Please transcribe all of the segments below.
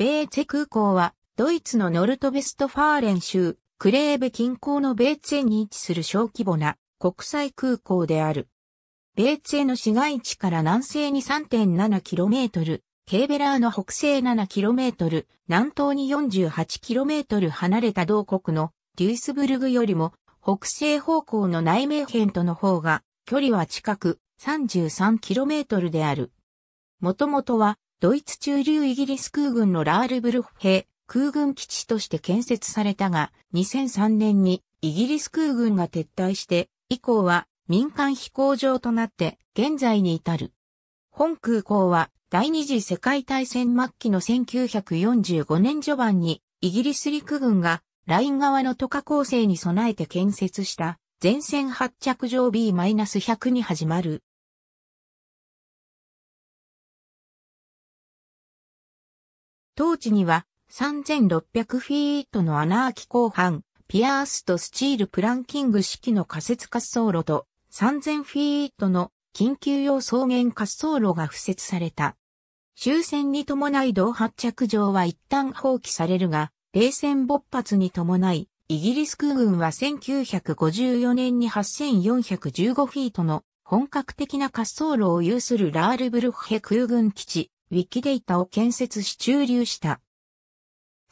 ベーツェ空港は、ドイツのノルトベストファーレン州、クレーブ近郊のベーツェに位置する小規模な国際空港である。ベーツェの市街地から南西に 3.7km、ケーベラーの北西 7km、南東に 48km 離れた同国のデュイスブルグよりも北西方向の内名辺との方が距離は近く 33km である。もともとはドイツ駐留イギリス空軍のラールブルフヘ空軍基地として建設されたが、2003年にイギリス空軍が撤退して、以降は民間飛行場となって現在に至る。本空港は第二次世界大戦末期の1945年序盤にイギリス陸軍がライン側の渡河構成に備えて建設した前線発着場 B-100 に始まる当地には3600フィートの穴開き後半、ピアースとスチールプランキング式の仮設滑走路と3000フィートの緊急用草原滑走路が付設された。終戦に伴い同発着場は一旦放棄されるが、冷戦勃発に伴い、イギリス空軍は1954年に8415フィートの本格的な滑走路を有するラールブルッヘ空軍基地、ウィキデータを建設し駐留した。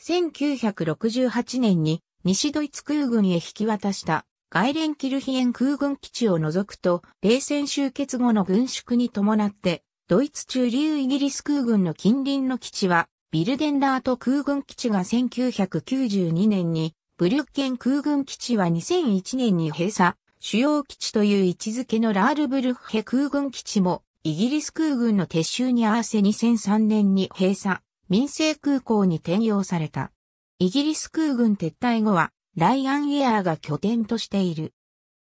1968年に西ドイツ空軍へ引き渡した外連キルヒエン空軍基地を除くと、冷戦終結後の軍縮に伴って、ドイツ駐留イギリス空軍の近隣の基地は、ビルデンダート空軍基地が1992年に、ブリュッケン空軍基地は2001年に閉鎖、主要基地という位置づけのラールブルッヘ空軍基地もイギリス空軍の撤収に合わせ2003年に閉鎖、民生空港に転用された。イギリス空軍撤退後は、ライアンエアーが拠点としている。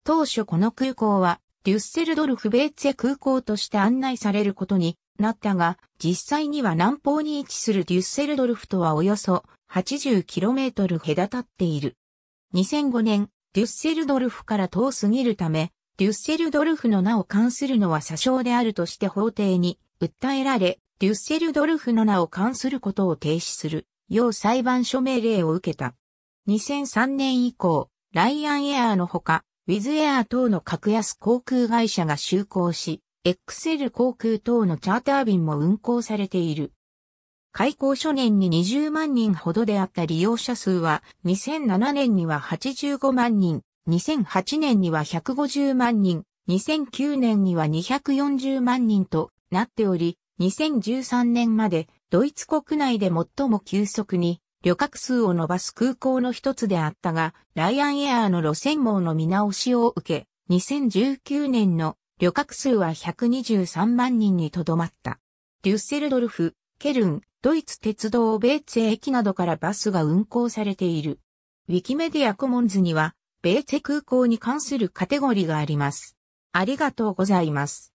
当初この空港は、デュッセルドルフベーツェ空港として案内されることになったが、実際には南方に位置するデュッセルドルフとはおよそ 80km 隔たっている。2005年、デュッセルドルフから遠すぎるため、デュッセルドルフの名を冠するのは詐称であるとして法廷に訴えられ、デュッセルドルフの名を冠することを停止する、要裁判所命令を受けた。2003年以降、ライアンエアーのほか、ウィズエアー等の格安航空会社が就航し、XL 航空等のチャーター便も運航されている。開港初年に20万人ほどであった利用者数は2007年には85万人、2008年には150万人、2009年には240万人となっており、2013年までドイツ国内で最も急速に旅客数を伸ばす空港の一つであったが、ライアンエアーの路線網の見直しを受け、2019年の旅客数は123万人にとどまった。デュッセルドルフ、ケルン、ドイツ鉄道ベーツ駅などからバスが運行されている。ウィキメディアコモンズには米ー空港に関するカテゴリがあります。ありがとうございます。